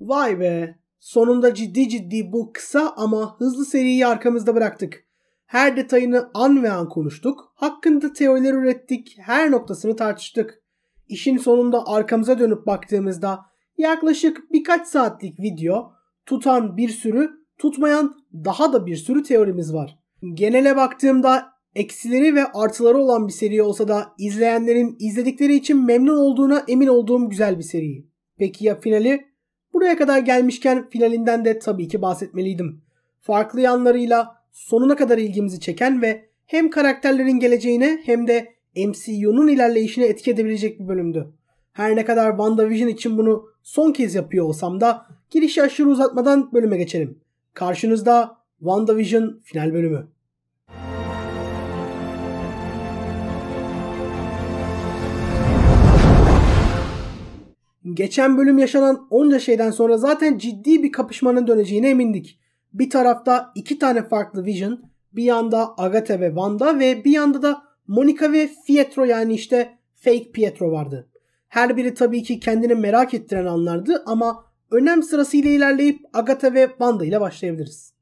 Vay be. Sonunda ciddi ciddi bu kısa ama hızlı seriyi arkamızda bıraktık. Her detayını an ve an konuştuk. Hakkında teoriler ürettik. Her noktasını tartıştık. İşin sonunda arkamıza dönüp baktığımızda yaklaşık birkaç saatlik video tutan bir sürü, tutmayan daha da bir sürü teorimiz var. Genele baktığımda eksileri ve artıları olan bir seri olsa da izleyenlerin izledikleri için memnun olduğuna emin olduğum güzel bir seri. Peki ya finali? Buraya kadar gelmişken finalinden de tabii ki bahsetmeliydim. Farklı yanlarıyla sonuna kadar ilgimizi çeken ve hem karakterlerin geleceğine hem de MCU'nun ilerleyişine etki edebilecek bir bölümdü. Her ne kadar WandaVision için bunu son kez yapıyor olsam da girişi aşırı uzatmadan bölüme geçelim. Karşınızda WandaVision final bölümü. geçen bölüm yaşanan onca şeyden sonra zaten ciddi bir kapışmanın döneceğine emindik. Bir tarafta iki tane farklı Vision, bir yanda Agatha ve Wanda ve bir yanda da Monica ve Pietro yani işte fake Pietro vardı. Her biri tabii ki kendini merak ettiren anlardı ama önem sırasıyla ilerleyip Agatha ve Wanda ile başlayabiliriz.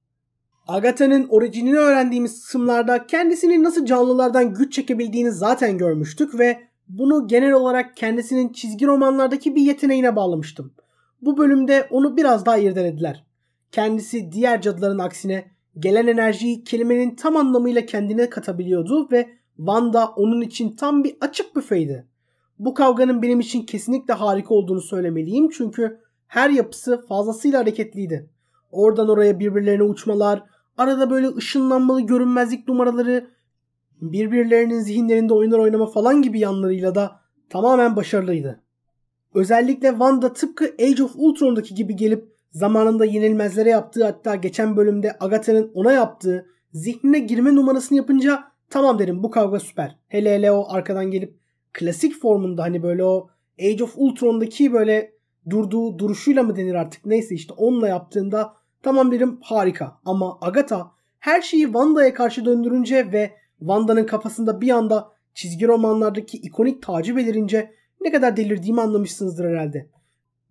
Agatha'nın orijinini öğrendiğimiz kısımlarda kendisini nasıl canlılardan güç çekebildiğini zaten görmüştük ve bunu genel olarak kendisinin çizgi romanlardaki bir yeteneğine bağlamıştım. Bu bölümde onu biraz daha irdelediler. Kendisi diğer cadıların aksine gelen enerjiyi kelimenin tam anlamıyla kendine katabiliyordu ve Wanda onun için tam bir açık büfeydi. Bu kavganın benim için kesinlikle harika olduğunu söylemeliyim çünkü her yapısı fazlasıyla hareketliydi. Oradan oraya birbirlerine uçmalar, arada böyle ışınlanmalı görünmezlik numaraları, birbirlerinin zihinlerinde oyunlar oynama falan gibi yanlarıyla da tamamen başarılıydı. Özellikle Wanda tıpkı Age of Ultron'daki gibi gelip zamanında yenilmezlere yaptığı hatta geçen bölümde Agatha'nın ona yaptığı zihnine girme numarasını yapınca tamam derim bu kavga süper. Hele hele o arkadan gelip klasik formunda hani böyle o Age of Ultron'daki böyle durduğu duruşuyla mı denir artık neyse işte onunla yaptığında tamam derim harika ama Agatha her şeyi Wanda'ya karşı döndürünce ve Wanda'nın kafasında bir anda çizgi romanlardaki ikonik tacı belirince ne kadar delirdiğimi anlamışsınızdır herhalde.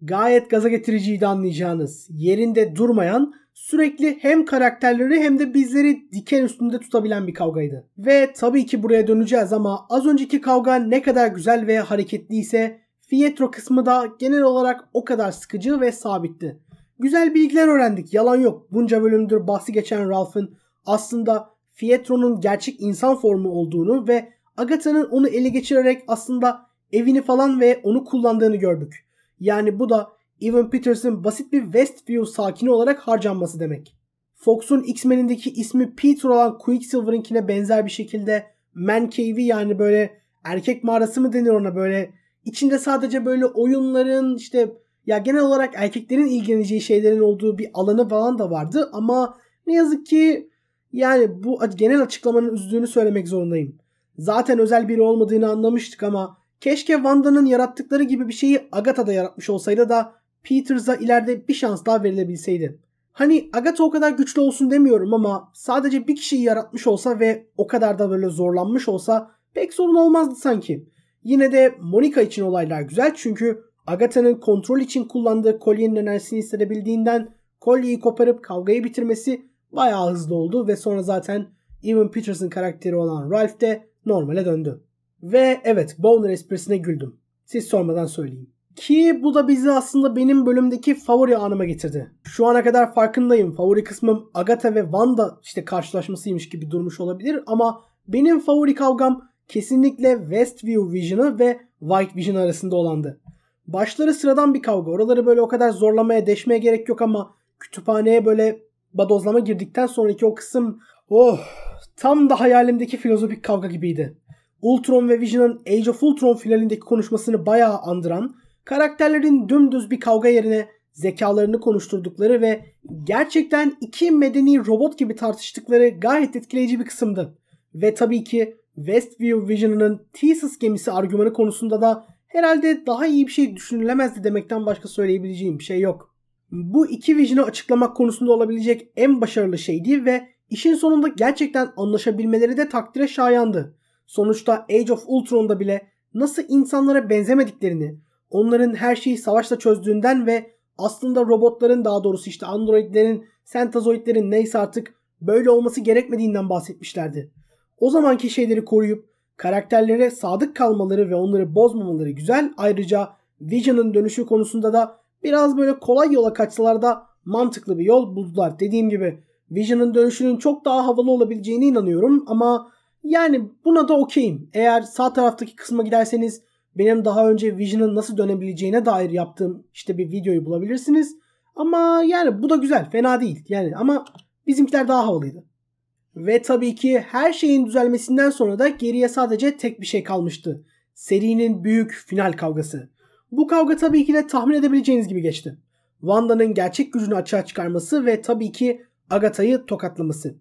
Gayet gaza getiriciydi anlayacağınız. Yerinde durmayan, sürekli hem karakterleri hem de bizleri diken üstünde tutabilen bir kavgaydı. Ve tabii ki buraya döneceğiz ama az önceki kavga ne kadar güzel ve hareketliyse Fietro kısmı da genel olarak o kadar sıkıcı ve sabitti. Güzel bilgiler öğrendik yalan yok. Bunca bölümdür bahsi geçen Ralph'ın aslında Fietro'nun gerçek insan formu olduğunu ve Agatha'nın onu ele geçirerek aslında evini falan ve onu kullandığını gördük. Yani bu da Evan Peters'ın basit bir Westview sakini olarak harcanması demek. Fox'un X-Men'indeki ismi Peter olan Quicksilver'ınkine benzer bir şekilde Man Cave'i yani böyle erkek mağarası mı denir ona böyle içinde sadece böyle oyunların işte ya genel olarak erkeklerin ilgileneceği şeylerin olduğu bir alanı falan da vardı ama ne yazık ki yani bu genel açıklamanın üzdüğünü söylemek zorundayım. Zaten özel biri olmadığını anlamıştık ama keşke Wanda'nın yarattıkları gibi bir şeyi Agatha'da yaratmış olsaydı da Peters'a ileride bir şans daha verilebilseydi. Hani Agatha o kadar güçlü olsun demiyorum ama sadece bir kişiyi yaratmış olsa ve o kadar da böyle zorlanmış olsa pek sorun olmazdı sanki. Yine de Monica için olaylar güzel çünkü Agatha'nın kontrol için kullandığı kolyenin enerjisini hissedebildiğinden kolyeyi koparıp kavgayı bitirmesi bayağı hızlı oldu ve sonra zaten Evan Peterson karakteri olan Ralph de normale döndü. Ve evet Boner esprisine güldüm. Siz sormadan söyleyeyim. Ki bu da bizi aslında benim bölümdeki favori anıma getirdi. Şu ana kadar farkındayım. Favori kısmım Agatha ve Wanda işte karşılaşmasıymış gibi durmuş olabilir ama benim favori kavgam kesinlikle Westview Vision'ı ve White Vision arasında olandı. Başları sıradan bir kavga. Oraları böyle o kadar zorlamaya, deşmeye gerek yok ama kütüphaneye böyle Badozlama girdikten sonraki o kısım oh tam da hayalimdeki filozofik kavga gibiydi. Ultron ve Vision'ın Age of Ultron finalindeki konuşmasını bayağı andıran, karakterlerin dümdüz bir kavga yerine zekalarını konuşturdukları ve gerçekten iki medeni robot gibi tartıştıkları gayet etkileyici bir kısımdı. Ve tabii ki Westview Vision'ın Thesis gemisi argümanı konusunda da herhalde daha iyi bir şey düşünülemezdi demekten başka söyleyebileceğim bir şey yok. Bu iki vizyonu açıklamak konusunda olabilecek en başarılı şeydi ve işin sonunda gerçekten anlaşabilmeleri de takdire şayandı. Sonuçta Age of Ultron'da bile nasıl insanlara benzemediklerini, onların her şeyi savaşla çözdüğünden ve aslında robotların daha doğrusu işte androidlerin, sentazoidlerin neyse artık böyle olması gerekmediğinden bahsetmişlerdi. O zamanki şeyleri koruyup karakterlere sadık kalmaları ve onları bozmamaları güzel. Ayrıca Vision'ın dönüşü konusunda da Biraz böyle kolay yola kaçsalar da mantıklı bir yol buldular. Dediğim gibi Vision'ın dönüşünün çok daha havalı olabileceğine inanıyorum ama yani buna da okeyim. Eğer sağ taraftaki kısma giderseniz benim daha önce Vision'ın nasıl dönebileceğine dair yaptığım işte bir videoyu bulabilirsiniz. Ama yani bu da güzel. Fena değil. Yani ama bizimkiler daha havalıydı. Ve tabii ki her şeyin düzelmesinden sonra da geriye sadece tek bir şey kalmıştı. Serinin büyük final kavgası. Bu kavga tabii ki de tahmin edebileceğiniz gibi geçti. Wanda'nın gerçek gücünü açığa çıkarması ve tabii ki Agatha'yı tokatlaması.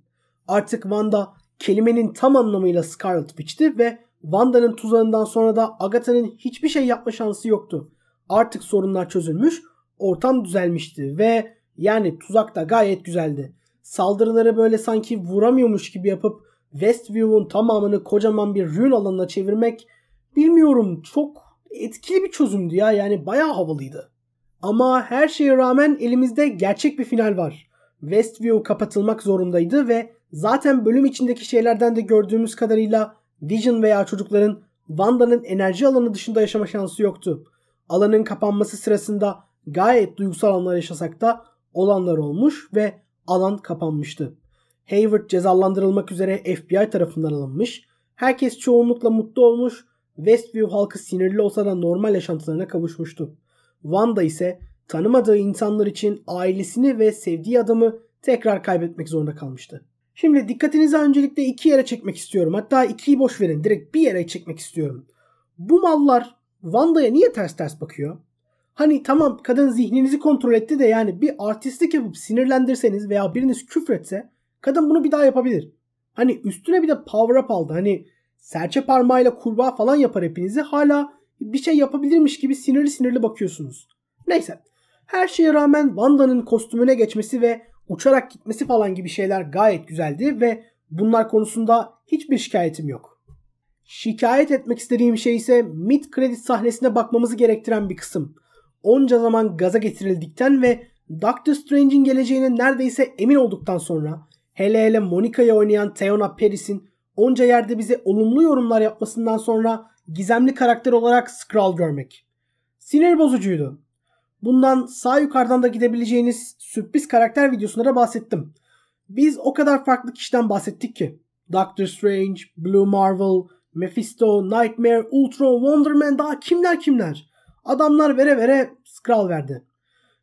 Artık Wanda kelimenin tam anlamıyla Scarlet Witch'ti ve Wanda'nın tuzağından sonra da Agatha'nın hiçbir şey yapma şansı yoktu. Artık sorunlar çözülmüş, ortam düzelmişti ve yani tuzak da gayet güzeldi. Saldırıları böyle sanki vuramıyormuş gibi yapıp Westview'un tamamını kocaman bir rün alanına çevirmek bilmiyorum çok etkili bir çözümdü ya. Yani bayağı havalıydı. Ama her şeye rağmen elimizde gerçek bir final var. Westview kapatılmak zorundaydı ve zaten bölüm içindeki şeylerden de gördüğümüz kadarıyla Vision veya çocukların Wanda'nın enerji alanı dışında yaşama şansı yoktu. Alanın kapanması sırasında gayet duygusal anlar yaşasak da olanlar olmuş ve alan kapanmıştı. Hayward cezalandırılmak üzere FBI tarafından alınmış. Herkes çoğunlukla mutlu olmuş Westview halkı sinirli olsa da normal yaşantılarına kavuşmuştu. Wanda ise tanımadığı insanlar için ailesini ve sevdiği adamı tekrar kaybetmek zorunda kalmıştı. Şimdi dikkatinizi öncelikle iki yere çekmek istiyorum. Hatta ikiyi boş verin. Direkt bir yere çekmek istiyorum. Bu mallar Wanda'ya niye ters ters bakıyor? Hani tamam kadın zihninizi kontrol etti de yani bir artistlik yapıp sinirlendirseniz veya biriniz küfretse kadın bunu bir daha yapabilir. Hani üstüne bir de power up aldı. Hani serçe parmağıyla kurbağa falan yapar hepinizi. Hala bir şey yapabilirmiş gibi sinirli sinirli bakıyorsunuz. Neyse. Her şeye rağmen Wanda'nın kostümüne geçmesi ve uçarak gitmesi falan gibi şeyler gayet güzeldi ve bunlar konusunda hiçbir şikayetim yok. Şikayet etmek istediğim şey ise mid Credit sahnesine bakmamızı gerektiren bir kısım. Onca zaman gaza getirildikten ve Doctor Strange'in geleceğine neredeyse emin olduktan sonra hele hele Monica'yı oynayan Theona Paris'in onca yerde bize olumlu yorumlar yapmasından sonra gizemli karakter olarak Skrull görmek. Sinir bozucuydu. Bundan sağ yukarıdan da gidebileceğiniz sürpriz karakter videosunda da bahsettim. Biz o kadar farklı kişiden bahsettik ki. Doctor Strange, Blue Marvel, Mephisto, Nightmare, Ultron, Wonder Man daha kimler kimler. Adamlar vere vere Skrull verdi.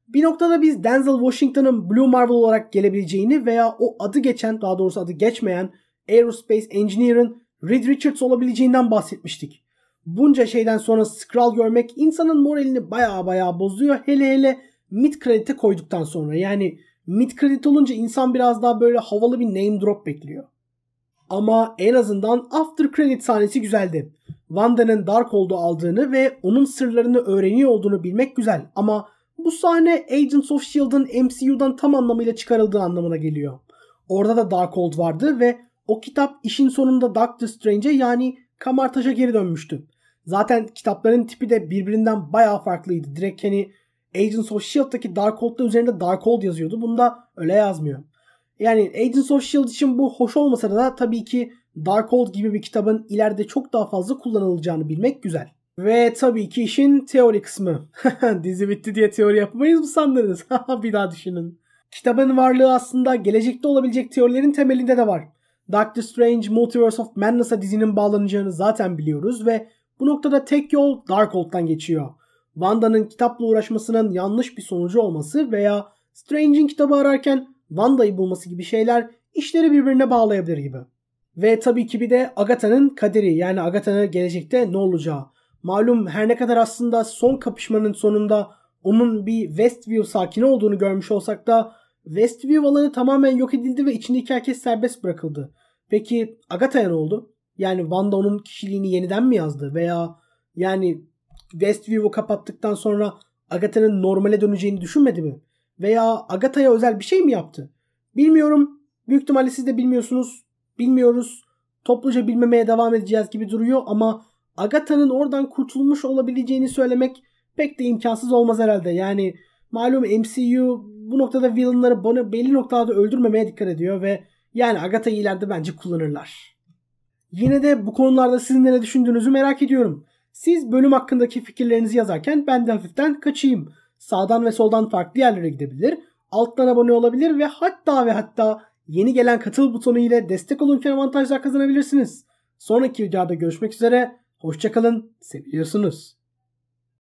Bir noktada biz Denzel Washington'ın Blue Marvel olarak gelebileceğini veya o adı geçen daha doğrusu adı geçmeyen Aerospace Engineer'ın Reed Richards olabileceğinden bahsetmiştik. Bunca şeyden sonra Skrull görmek insanın moralini baya baya bozuyor. Hele hele mid kredite koyduktan sonra yani mid kredit olunca insan biraz daha böyle havalı bir name drop bekliyor. Ama en azından after credit sahnesi güzeldi. Wanda'nın Dark olduğu aldığını ve onun sırlarını öğreniyor olduğunu bilmek güzel ama bu sahne Agents of S.H.I.E.L.D.'ın MCU'dan tam anlamıyla çıkarıldığı anlamına geliyor. Orada da Darkhold vardı ve o kitap işin sonunda Doctor Strange'e yani Kamartaş'a geri dönmüştü. Zaten kitapların tipi de birbirinden bayağı farklıydı. Direkt hani Agents of S.H.I.E.L.D'daki Darkhold'da üzerinde Darkhold yazıyordu. Bunda öyle yazmıyor. Yani Agents of S.H.I.E.L.D. için bu hoş olmasa da tabii ki Darkhold gibi bir kitabın ileride çok daha fazla kullanılacağını bilmek güzel. Ve tabii ki işin teori kısmı. Dizi bitti diye teori yapmayız mı sandınız? bir daha düşünün. Kitabın varlığı aslında gelecekte olabilecek teorilerin temelinde de var. Doctor Strange Multiverse of Madness'a dizinin bağlanacağını zaten biliyoruz ve bu noktada tek yol Darkhold'dan geçiyor. Wanda'nın kitapla uğraşmasının yanlış bir sonucu olması veya Strange'in kitabı ararken Wanda'yı bulması gibi şeyler işleri birbirine bağlayabilir gibi. Ve tabii ki bir de Agatha'nın kaderi yani Agatha'nın gelecekte ne olacağı. Malum her ne kadar aslında son kapışmanın sonunda onun bir Westview sakini olduğunu görmüş olsak da Westview alanı tamamen yok edildi ve içindeki herkes serbest bırakıldı. Peki Agatha'ya ne oldu? Yani Wanda onun kişiliğini yeniden mi yazdı? Veya yani Westview'u kapattıktan sonra Agatha'nın normale döneceğini düşünmedi mi? Veya Agatha'ya özel bir şey mi yaptı? Bilmiyorum. Büyük ihtimalle siz de bilmiyorsunuz. Bilmiyoruz. Topluca bilmemeye devam edeceğiz gibi duruyor ama Agatha'nın oradan kurtulmuş olabileceğini söylemek pek de imkansız olmaz herhalde. Yani Malum MCU bu noktada villainları belli noktalarda öldürmemeye dikkat ediyor ve yani Agatha'yı ileride bence kullanırlar. Yine de bu konularda sizin ne düşündüğünüzü merak ediyorum. Siz bölüm hakkındaki fikirlerinizi yazarken ben de hafiften kaçayım. Sağdan ve soldan farklı yerlere gidebilir, alttan abone olabilir ve hatta ve hatta yeni gelen katıl butonu ile destek olurken avantajlar kazanabilirsiniz. Sonraki videoda görüşmek üzere. Hoşçakalın. Seviyorsunuz.